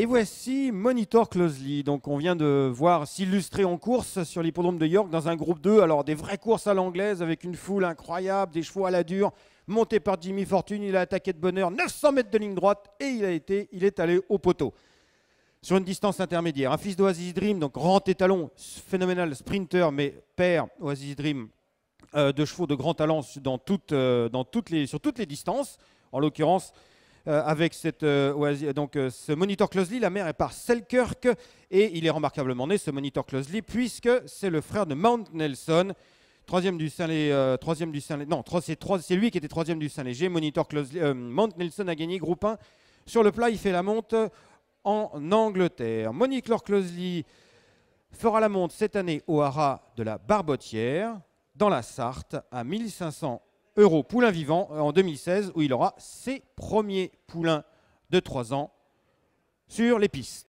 Et voici Monitor Closely. Donc, on vient de voir s'illustrer en course sur l'hippodrome de York dans un groupe 2. Alors, des vraies courses à l'anglaise avec une foule incroyable, des chevaux à la dure. Monté par Jimmy Fortune, il a attaqué de bonheur 900 mètres de ligne droite et il a été, il est allé au poteau. Sur une distance intermédiaire, un fils d'Oasis Dream, donc grand étalon, phénoménal sprinter, mais père Oasis Dream euh, de chevaux de grand talent dans toutes, euh, dans toutes les, sur toutes les distances. En l'occurrence, euh, avec euh, euh, donc, ce monitor Closely. La mère est par Selkirk et il est remarquablement né, ce monitor Closely, puisque c'est le frère de Mount Nelson. Troisième du Saint-Léger, non, c'est lui qui était troisième du Saint-Léger. Mount Nelson a gagné groupe 1. Sur le plat, il fait la monte en Angleterre. Monitor Closely fera la monte cette année au haras de la Barbotière, dans la Sarthe, à 1500 euros poulain vivant euh, en 2016 où il aura ses premiers poulains de 3 ans sur les pistes.